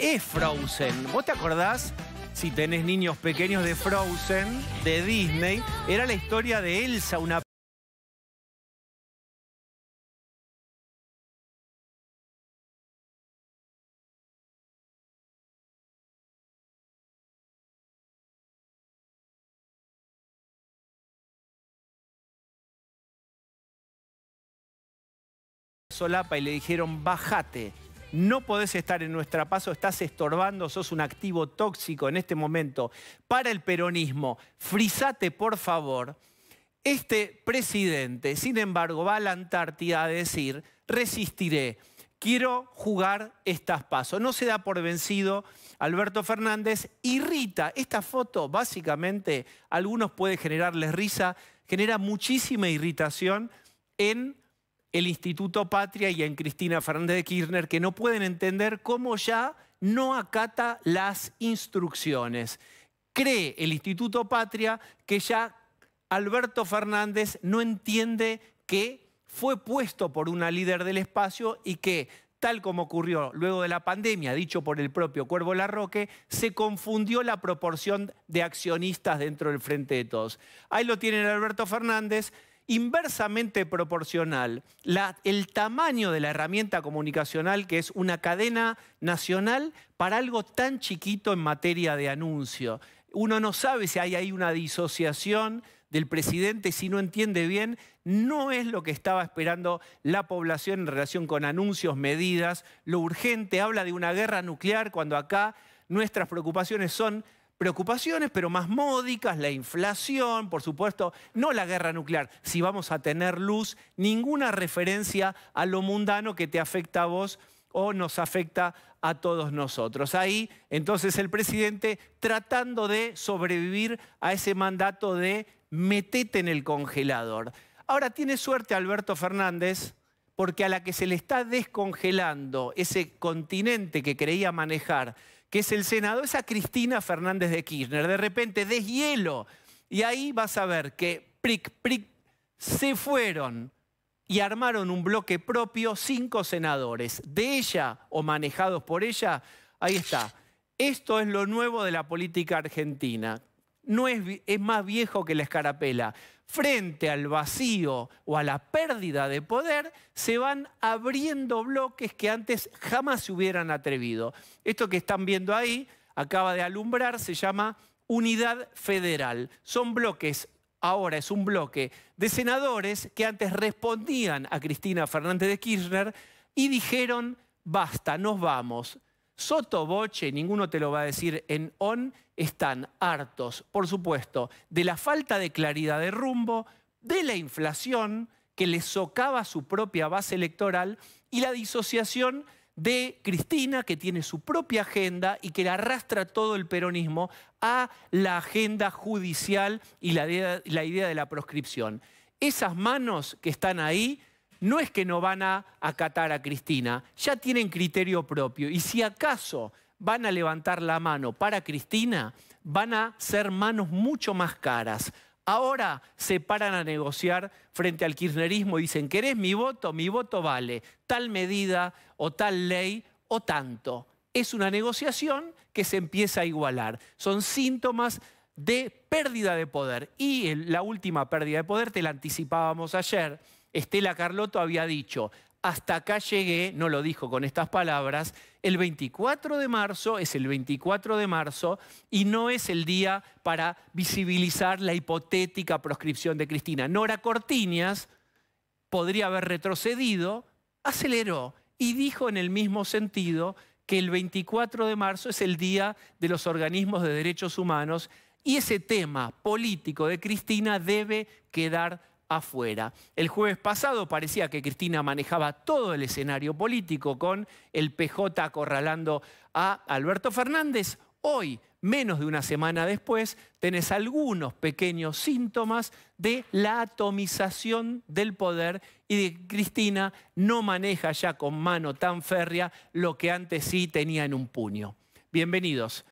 es Frozen. ¿Vos te acordás? Si tenés niños pequeños de Frozen, de Disney, era la historia de Elsa, una solapa y le dijeron bajate no podés estar en nuestra paso, estás estorbando, sos un activo tóxico en este momento para el peronismo. Frisate, por favor. Este presidente, sin embargo, va a la Antártida a decir, resistiré, quiero jugar estas pasos. No se da por vencido Alberto Fernández, irrita. Esta foto, básicamente, a algunos puede generarles risa, genera muchísima irritación en el Instituto Patria y en Cristina Fernández de Kirchner, que no pueden entender cómo ya no acata las instrucciones. Cree el Instituto Patria que ya Alberto Fernández no entiende que fue puesto por una líder del espacio y que, tal como ocurrió luego de la pandemia, dicho por el propio Cuervo Larroque, se confundió la proporción de accionistas dentro del Frente de Todos. Ahí lo tienen Alberto Fernández inversamente proporcional el tamaño de la herramienta comunicacional que es una cadena nacional para algo tan chiquito en materia de anuncio. Uno no sabe si hay ahí una disociación del presidente si no entiende bien, no es lo que estaba esperando la población en relación con anuncios, medidas, lo urgente, habla de una guerra nuclear cuando acá nuestras preocupaciones son preocupaciones, pero más módicas, la inflación, por supuesto, no la guerra nuclear. Si vamos a tener luz, ninguna referencia a lo mundano que te afecta a vos o nos afecta a todos nosotros. Ahí, entonces, el presidente tratando de sobrevivir a ese mandato de metete en el congelador. Ahora tiene suerte Alberto Fernández, porque a la que se le está descongelando ese continente que creía manejar que es el senador, es a Cristina Fernández de Kirchner. De repente, deshielo. Y ahí vas a ver que se fueron y armaron un bloque propio, cinco senadores, de ella o manejados por ella. Ahí está. Esto es lo nuevo de la política argentina no es, es más viejo que la escarapela. Frente al vacío o a la pérdida de poder, se van abriendo bloques que antes jamás se hubieran atrevido. Esto que están viendo ahí, acaba de alumbrar, se llama unidad federal. Son bloques ahora es un bloque de senadores que antes respondían a Cristina Fernández de Kirchner y dijeron, basta, nos vamos. Soto Boche, ninguno te lo va a decir en ON, están hartos, por supuesto, de la falta de claridad de rumbo, de la inflación que le socava su propia base electoral y la disociación de Cristina, que tiene su propia agenda y que la arrastra todo el peronismo a la agenda judicial y la idea de la proscripción. Esas manos que están ahí no es que no van a acatar a Cristina, ya tienen criterio propio. Y si acaso van a levantar la mano para Cristina, van a ser manos mucho más caras. Ahora se paran a negociar frente al kirchnerismo y dicen, ¿querés mi voto? Mi voto vale tal medida o tal ley o tanto. Es una negociación que se empieza a igualar. Son síntomas de pérdida de poder. Y la última pérdida de poder, te la anticipábamos ayer, Estela Carlotto había dicho, hasta acá llegué, no lo dijo con estas palabras, el 24 de marzo es el 24 de marzo y no es el día para visibilizar la hipotética proscripción de Cristina. Nora Cortiñas podría haber retrocedido, aceleró y dijo en el mismo sentido que el 24 de marzo es el día de los organismos de derechos humanos y ese tema político de Cristina debe quedar afuera. El jueves pasado parecía que Cristina manejaba todo el escenario político con el PJ acorralando a Alberto Fernández. Hoy, menos de una semana después, tenés algunos pequeños síntomas de la atomización del poder y de que Cristina no maneja ya con mano tan férrea lo que antes sí tenía en un puño. Bienvenidos